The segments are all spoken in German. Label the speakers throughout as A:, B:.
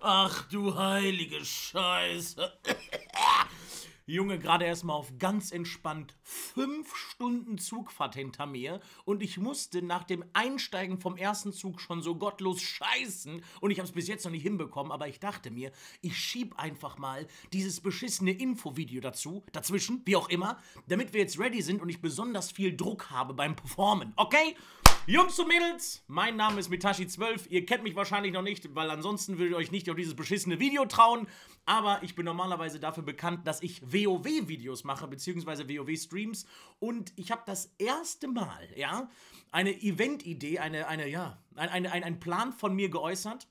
A: Ach du heilige Scheiße. Junge, gerade erstmal auf ganz entspannt fünf Stunden Zugfahrt hinter mir und ich musste nach dem Einsteigen vom ersten Zug schon so gottlos scheißen und ich habe es bis jetzt noch nicht hinbekommen, aber ich dachte mir, ich schieb einfach mal dieses beschissene Infovideo dazu, dazwischen, wie auch immer, damit wir jetzt ready sind und ich besonders viel Druck habe beim Performen, okay? Jungs und Mädels, mein Name ist Mitashi12. Ihr kennt mich wahrscheinlich noch nicht, weil ansonsten würdet ihr euch nicht auf dieses beschissene Video trauen. Aber ich bin normalerweise dafür bekannt, dass ich WoW-Videos mache, beziehungsweise WoW-Streams. Und ich habe das erste Mal, ja, eine Event-Idee, eine, eine, ja, ein, ein, ein Plan von mir geäußert.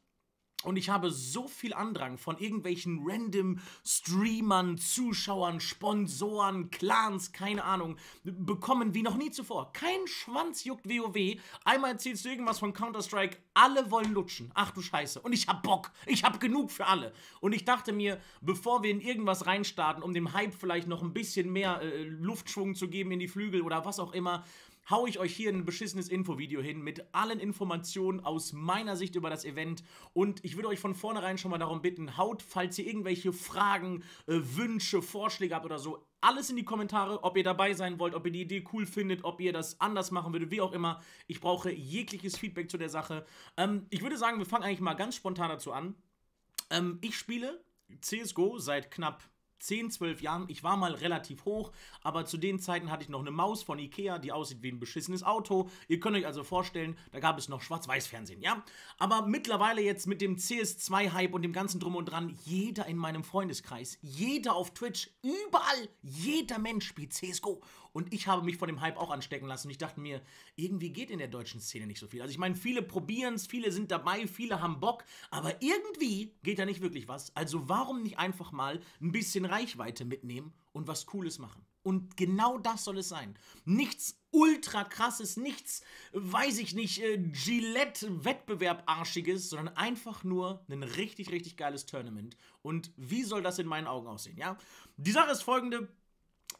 A: Und ich habe so viel Andrang von irgendwelchen random Streamern, Zuschauern, Sponsoren, Clans, keine Ahnung, bekommen wie noch nie zuvor. Kein Schwanz juckt WoW. Einmal erzählst du irgendwas von Counter-Strike, alle wollen lutschen. Ach du Scheiße. Und ich hab Bock. Ich hab genug für alle. Und ich dachte mir, bevor wir in irgendwas reinstarten, um dem Hype vielleicht noch ein bisschen mehr äh, Luftschwung zu geben in die Flügel oder was auch immer, hau ich euch hier ein beschissenes Infovideo hin mit allen Informationen aus meiner Sicht über das Event und ich würde euch von vornherein schon mal darum bitten, haut, falls ihr irgendwelche Fragen, äh, Wünsche, Vorschläge habt oder so, alles in die Kommentare, ob ihr dabei sein wollt, ob ihr die Idee cool findet, ob ihr das anders machen würdet, wie auch immer. Ich brauche jegliches Feedback zu der Sache. Ähm, ich würde sagen, wir fangen eigentlich mal ganz spontan dazu an. Ähm, ich spiele CSGO seit knapp 10, 12 Jahren, ich war mal relativ hoch, aber zu den Zeiten hatte ich noch eine Maus von Ikea, die aussieht wie ein beschissenes Auto. Ihr könnt euch also vorstellen, da gab es noch Schwarz-Weiß-Fernsehen, ja? Aber mittlerweile jetzt mit dem CS2-Hype und dem ganzen Drum und Dran, jeder in meinem Freundeskreis, jeder auf Twitch, überall, jeder Mensch spielt CSGO. Und ich habe mich von dem Hype auch anstecken lassen. Und ich dachte mir, irgendwie geht in der deutschen Szene nicht so viel. Also ich meine, viele probieren es, viele sind dabei, viele haben Bock, aber irgendwie geht da nicht wirklich was. Also warum nicht einfach mal ein bisschen Reichweite mitnehmen und was Cooles machen? Und genau das soll es sein. Nichts ultra krasses, nichts, weiß ich nicht, äh, Gillette-Wettbewerb-arschiges, sondern einfach nur ein richtig, richtig geiles Tournament. Und wie soll das in meinen Augen aussehen, ja? Die Sache ist folgende,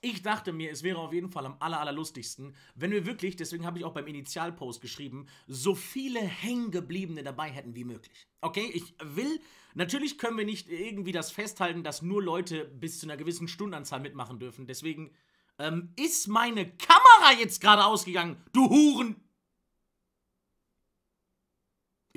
A: ich dachte mir, es wäre auf jeden Fall am aller, allerlustigsten, wenn wir wirklich, deswegen habe ich auch beim Initialpost geschrieben, so viele Hängengebliebene dabei hätten wie möglich. Okay, ich will, natürlich können wir nicht irgendwie das festhalten, dass nur Leute bis zu einer gewissen Stundenanzahl mitmachen dürfen. Deswegen ähm, ist meine Kamera jetzt gerade ausgegangen, du Huren.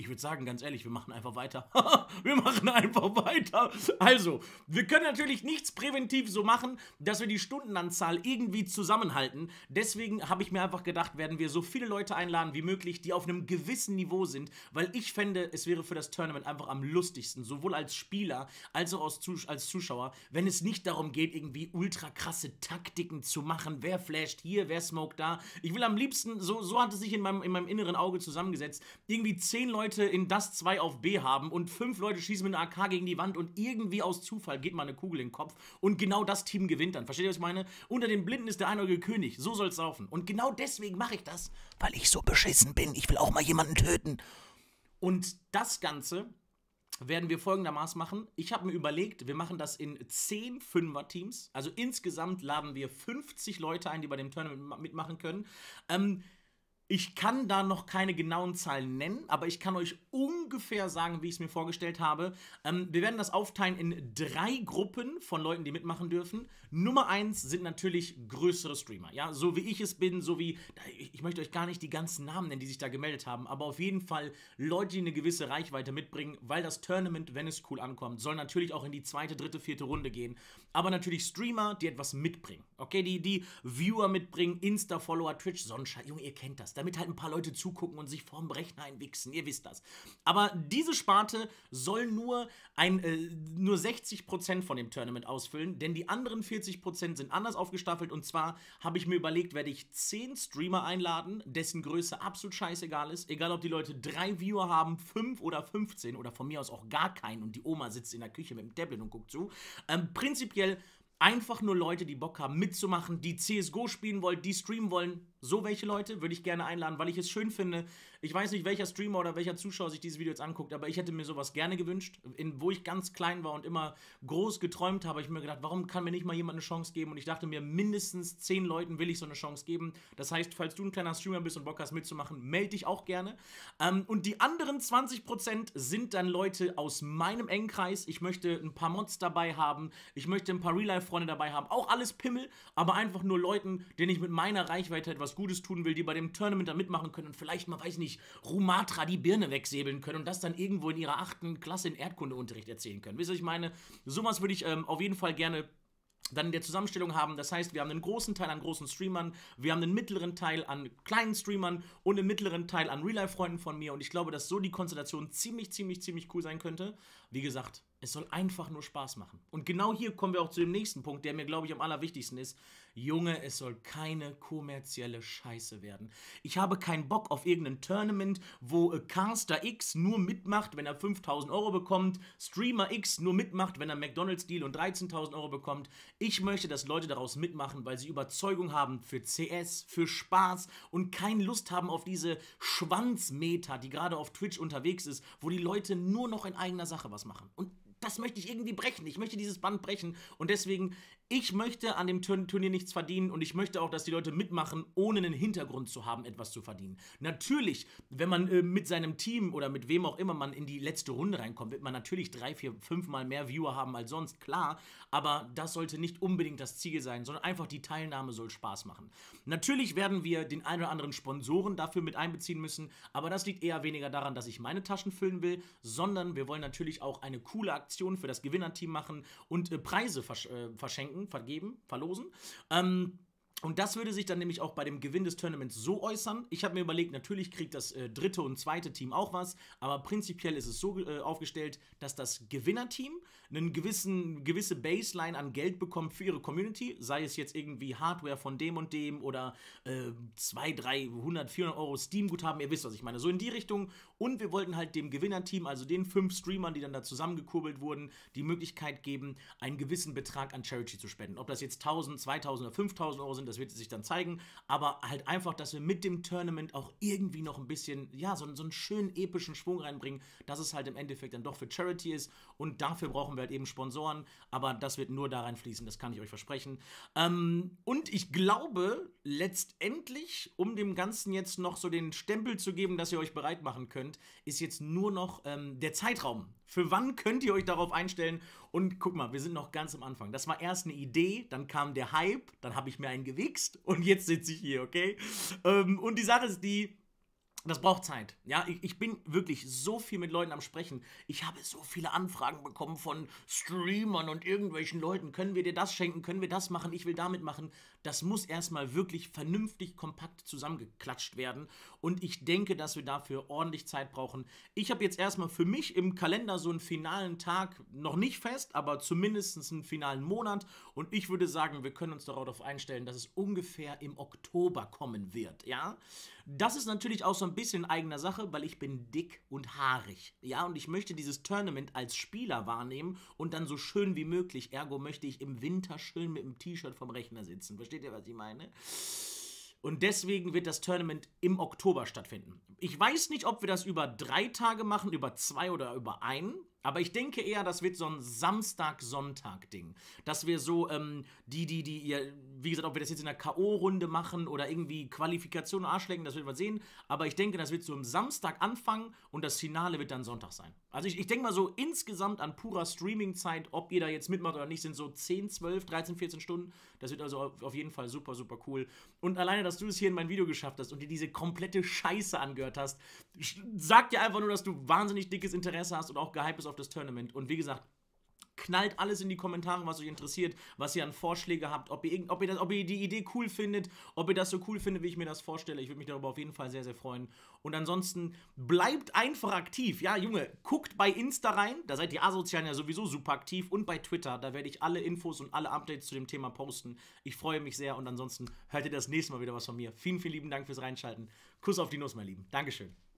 A: Ich würde sagen, ganz ehrlich, wir machen einfach weiter. wir machen einfach weiter. Also, wir können natürlich nichts präventiv so machen, dass wir die Stundenanzahl irgendwie zusammenhalten. Deswegen habe ich mir einfach gedacht, werden wir so viele Leute einladen wie möglich, die auf einem gewissen Niveau sind, weil ich fände, es wäre für das Tournament einfach am lustigsten, sowohl als Spieler als auch als Zuschauer, wenn es nicht darum geht, irgendwie ultra krasse Taktiken zu machen. Wer flasht hier, wer smoked da. Ich will am liebsten, so, so hat es sich in meinem, in meinem inneren Auge zusammengesetzt, irgendwie zehn Leute Leute in das 2 auf B haben und fünf Leute schießen mit einer AK gegen die Wand und irgendwie aus Zufall geht mal eine Kugel in den Kopf und genau das Team gewinnt dann. Versteht ihr, was ich meine? Unter den Blinden ist der einäugige König. So soll's laufen. Und genau deswegen mache ich das, weil ich so beschissen bin. Ich will auch mal jemanden töten. Und das Ganze werden wir folgendermaßen machen. Ich habe mir überlegt, wir machen das in 10 Fünfer-Teams. Also insgesamt laden wir 50 Leute ein, die bei dem Tournament mitmachen können. Ähm, ich kann da noch keine genauen Zahlen nennen, aber ich kann euch ungefähr sagen, wie ich es mir vorgestellt habe. Ähm, wir werden das aufteilen in drei Gruppen von Leuten, die mitmachen dürfen. Nummer eins sind natürlich größere Streamer, ja, so wie ich es bin, so wie, ich möchte euch gar nicht die ganzen Namen nennen, die sich da gemeldet haben, aber auf jeden Fall Leute, die eine gewisse Reichweite mitbringen, weil das Tournament, wenn es cool ankommt, soll natürlich auch in die zweite, dritte, vierte Runde gehen. Aber natürlich Streamer, die etwas mitbringen, okay, die, die Viewer mitbringen, Insta-Follower, Twitch, Sonnenschein, Junge, ihr kennt das damit halt ein paar Leute zugucken und sich vorm Rechner einwichsen, ihr wisst das. Aber diese Sparte soll nur, ein, äh, nur 60% von dem Tournament ausfüllen, denn die anderen 40% sind anders aufgestaffelt und zwar habe ich mir überlegt, werde ich 10 Streamer einladen, dessen Größe absolut scheißegal ist, egal ob die Leute 3 Viewer haben, 5 oder 15 oder von mir aus auch gar keinen und die Oma sitzt in der Küche mit dem Tablet und guckt zu. Ähm, prinzipiell einfach nur Leute, die Bock haben mitzumachen, die CSGO spielen wollen, die streamen wollen, so welche Leute würde ich gerne einladen, weil ich es schön finde. Ich weiß nicht, welcher Streamer oder welcher Zuschauer sich dieses Video jetzt anguckt, aber ich hätte mir sowas gerne gewünscht, in, wo ich ganz klein war und immer groß geträumt habe. Ich mir gedacht, warum kann mir nicht mal jemand eine Chance geben? Und ich dachte mir, mindestens zehn Leuten will ich so eine Chance geben. Das heißt, falls du ein kleiner Streamer bist und Bock hast mitzumachen, melde dich auch gerne. Ähm, und die anderen 20% sind dann Leute aus meinem Engkreis. Ich möchte ein paar Mods dabei haben. Ich möchte ein paar Real-Life-Freunde dabei haben. Auch alles Pimmel, aber einfach nur Leuten, denen ich mit meiner Reichweite etwas was Gutes tun will, die bei dem Tournament da mitmachen können und vielleicht mal, weiß nicht, Rumatra die Birne wegsäbeln können und das dann irgendwo in ihrer achten Klasse in Erdkundeunterricht erzählen können. Wisst ihr, ich meine, sowas würde ich ähm, auf jeden Fall gerne dann in der Zusammenstellung haben. Das heißt, wir haben einen großen Teil an großen Streamern, wir haben einen mittleren Teil an kleinen Streamern und einen mittleren Teil an Real-Life-Freunden von mir. Und ich glaube, dass so die Konstellation ziemlich, ziemlich, ziemlich cool sein könnte. Wie gesagt, es soll einfach nur Spaß machen. Und genau hier kommen wir auch zu dem nächsten Punkt, der mir, glaube ich, am allerwichtigsten ist. Junge, es soll keine kommerzielle Scheiße werden. Ich habe keinen Bock auf irgendein Tournament, wo äh, Caster X nur mitmacht, wenn er 5000 Euro bekommt, Streamer X nur mitmacht, wenn er McDonalds Deal und 13.000 Euro bekommt. Ich möchte, dass Leute daraus mitmachen, weil sie Überzeugung haben für CS, für Spaß und keine Lust haben auf diese Schwanzmeter, die gerade auf Twitch unterwegs ist, wo die Leute nur noch in eigener Sache was machen. Und das möchte ich irgendwie brechen. Ich möchte dieses Band brechen. Und deswegen, ich möchte an dem Turnier nichts verdienen und ich möchte auch, dass die Leute mitmachen, ohne einen Hintergrund zu haben, etwas zu verdienen. Natürlich, wenn man äh, mit seinem Team oder mit wem auch immer man in die letzte Runde reinkommt, wird man natürlich drei, vier, fünfmal mehr Viewer haben als sonst, klar. Aber das sollte nicht unbedingt das Ziel sein, sondern einfach die Teilnahme soll Spaß machen. Natürlich werden wir den einen oder anderen Sponsoren dafür mit einbeziehen müssen, aber das liegt eher weniger daran, dass ich meine Taschen füllen will, sondern wir wollen natürlich auch eine coole Aktion für das Gewinnerteam machen und äh, Preise versch äh, verschenken vergeben, verlosen. Ähm, und das würde sich dann nämlich auch bei dem Gewinn des Tournaments so äußern. Ich habe mir überlegt, natürlich kriegt das äh, dritte und zweite Team auch was, aber prinzipiell ist es so äh, aufgestellt, dass das Gewinnerteam eine gewisse Baseline an Geld bekommt für ihre Community, sei es jetzt irgendwie Hardware von dem und dem oder äh, 200, 300, 400 Euro Steam-Guthaben, ihr wisst, was ich meine, so in die Richtung. Und wir wollten halt dem Gewinnerteam, also den fünf Streamern, die dann da zusammengekurbelt wurden, die Möglichkeit geben, einen gewissen Betrag an Charity zu spenden. Ob das jetzt 1000, 2000 oder 5000 Euro sind, das wird sich dann zeigen. Aber halt einfach, dass wir mit dem Tournament auch irgendwie noch ein bisschen, ja, so, so einen schönen epischen Schwung reinbringen, dass es halt im Endeffekt dann doch für Charity ist. Und dafür brauchen wir halt eben Sponsoren. Aber das wird nur da reinfließen, das kann ich euch versprechen. Ähm, und ich glaube, letztendlich, um dem Ganzen jetzt noch so den Stempel zu geben, dass ihr euch bereit machen könnt, ist jetzt nur noch ähm, der Zeitraum. Für wann könnt ihr euch darauf einstellen? Und guck mal, wir sind noch ganz am Anfang. Das war erst eine Idee, dann kam der Hype, dann habe ich mir einen gewichst und jetzt sitze ich hier, okay? Ähm, und die Sache ist die, das braucht Zeit. Ja, ich, ich, bin wirklich so viel mit Leuten am Sprechen. Ich habe so viele Anfragen bekommen von Streamern und irgendwelchen Leuten. Können wir dir das schenken? Können wir das machen? Ich will damit machen. Das muss erstmal wirklich vernünftig kompakt zusammengeklatscht werden. Und ich denke, dass wir dafür ordentlich Zeit brauchen. Ich habe jetzt erstmal für mich im Kalender so einen finalen Tag noch nicht fest, aber zumindest einen finalen Monat. Und ich würde sagen, wir können uns darauf einstellen, dass es ungefähr im Oktober kommen wird. Ja, das ist natürlich auch so ein bisschen eigener Sache, weil ich bin dick und haarig. Ja, und ich möchte dieses Tournament als Spieler wahrnehmen und dann so schön wie möglich. Ergo möchte ich im Winter schön mit dem T-Shirt vom Rechner sitzen. Versteht ihr, was ich meine? Und deswegen wird das Tournament im Oktober stattfinden. Ich weiß nicht, ob wir das über drei Tage machen, über zwei oder über einen. Aber ich denke eher, das wird so ein Samstag-Sonntag-Ding. Dass wir so, ähm, die, die, die, ja, wie gesagt, ob wir das jetzt in einer K.O.-Runde machen oder irgendwie Qualifikation Arschlecken, das werden wir sehen. Aber ich denke, das wird so am Samstag anfangen und das Finale wird dann Sonntag sein. Also ich, ich denke mal so insgesamt an purer Streaming-Zeit, ob ihr da jetzt mitmacht oder nicht, sind so 10, 12, 13, 14 Stunden. Das wird also auf jeden Fall super, super cool. Und alleine, dass du es hier in mein Video geschafft hast und dir diese komplette Scheiße angehört hast, sagt dir einfach nur, dass du wahnsinnig dickes Interesse hast und auch gehypt bist auf das Tournament. Und wie gesagt, knallt alles in die Kommentare, was euch interessiert, was ihr an Vorschläge habt, ob ihr, ob ihr, das, ob ihr die Idee cool findet, ob ihr das so cool findet, wie ich mir das vorstelle. Ich würde mich darüber auf jeden Fall sehr, sehr freuen. Und ansonsten bleibt einfach aktiv. Ja, Junge, guckt bei Insta rein, da seid ihr Asozialen ja sowieso super aktiv und bei Twitter, da werde ich alle Infos und alle Updates zu dem Thema posten. Ich freue mich sehr und ansonsten hört ihr das nächste Mal wieder was von mir. Vielen, vielen lieben Dank fürs Reinschalten. Kuss auf die Nuss, mein Lieben. Dankeschön.